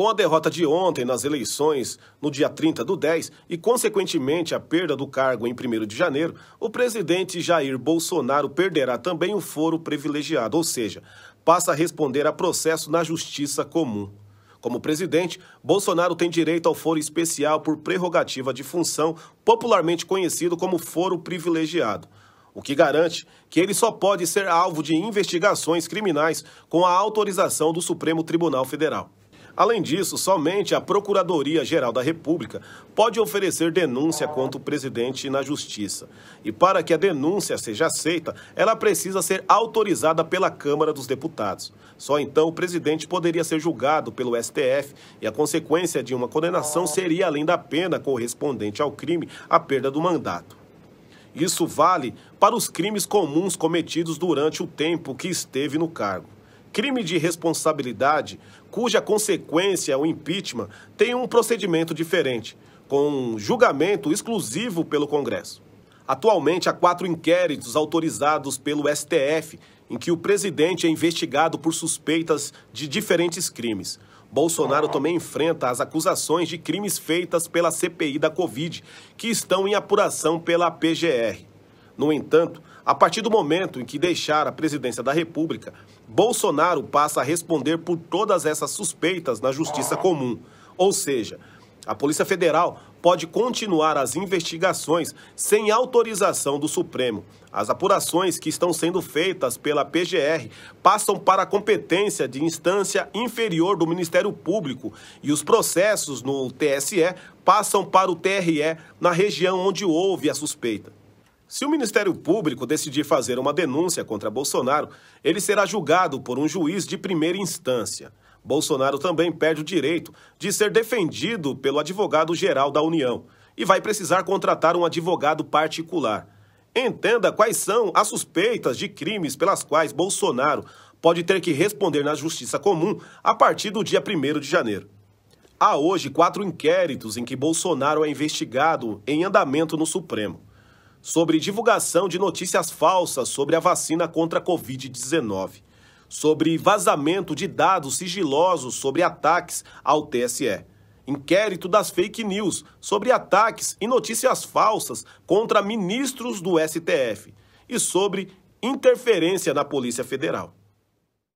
Com a derrota de ontem nas eleições, no dia 30 do 10, e consequentemente a perda do cargo em 1 de janeiro, o presidente Jair Bolsonaro perderá também o foro privilegiado, ou seja, passa a responder a processo na justiça comum. Como presidente, Bolsonaro tem direito ao foro especial por prerrogativa de função, popularmente conhecido como foro privilegiado o que garante que ele só pode ser alvo de investigações criminais com a autorização do Supremo Tribunal Federal. Além disso, somente a Procuradoria-Geral da República pode oferecer denúncia contra o presidente na Justiça. E para que a denúncia seja aceita, ela precisa ser autorizada pela Câmara dos Deputados. Só então o presidente poderia ser julgado pelo STF e a consequência de uma condenação seria, além da pena correspondente ao crime, a perda do mandato. Isso vale para os crimes comuns cometidos durante o tempo que esteve no cargo crime de responsabilidade, cuja consequência, é o impeachment, tem um procedimento diferente, com julgamento exclusivo pelo Congresso. Atualmente, há quatro inquéritos autorizados pelo STF em que o presidente é investigado por suspeitas de diferentes crimes. Bolsonaro também enfrenta as acusações de crimes feitas pela CPI da Covid, que estão em apuração pela PGR. No entanto, a partir do momento em que deixar a presidência da República, Bolsonaro passa a responder por todas essas suspeitas na justiça comum. Ou seja, a Polícia Federal pode continuar as investigações sem autorização do Supremo. As apurações que estão sendo feitas pela PGR passam para a competência de instância inferior do Ministério Público e os processos no TSE passam para o TRE na região onde houve a suspeita. Se o Ministério Público decidir fazer uma denúncia contra Bolsonaro, ele será julgado por um juiz de primeira instância. Bolsonaro também perde o direito de ser defendido pelo advogado-geral da União e vai precisar contratar um advogado particular. Entenda quais são as suspeitas de crimes pelas quais Bolsonaro pode ter que responder na justiça comum a partir do dia 1 de janeiro. Há hoje quatro inquéritos em que Bolsonaro é investigado em andamento no Supremo sobre divulgação de notícias falsas sobre a vacina contra a Covid-19, sobre vazamento de dados sigilosos sobre ataques ao TSE, inquérito das fake news sobre ataques e notícias falsas contra ministros do STF e sobre interferência na Polícia Federal.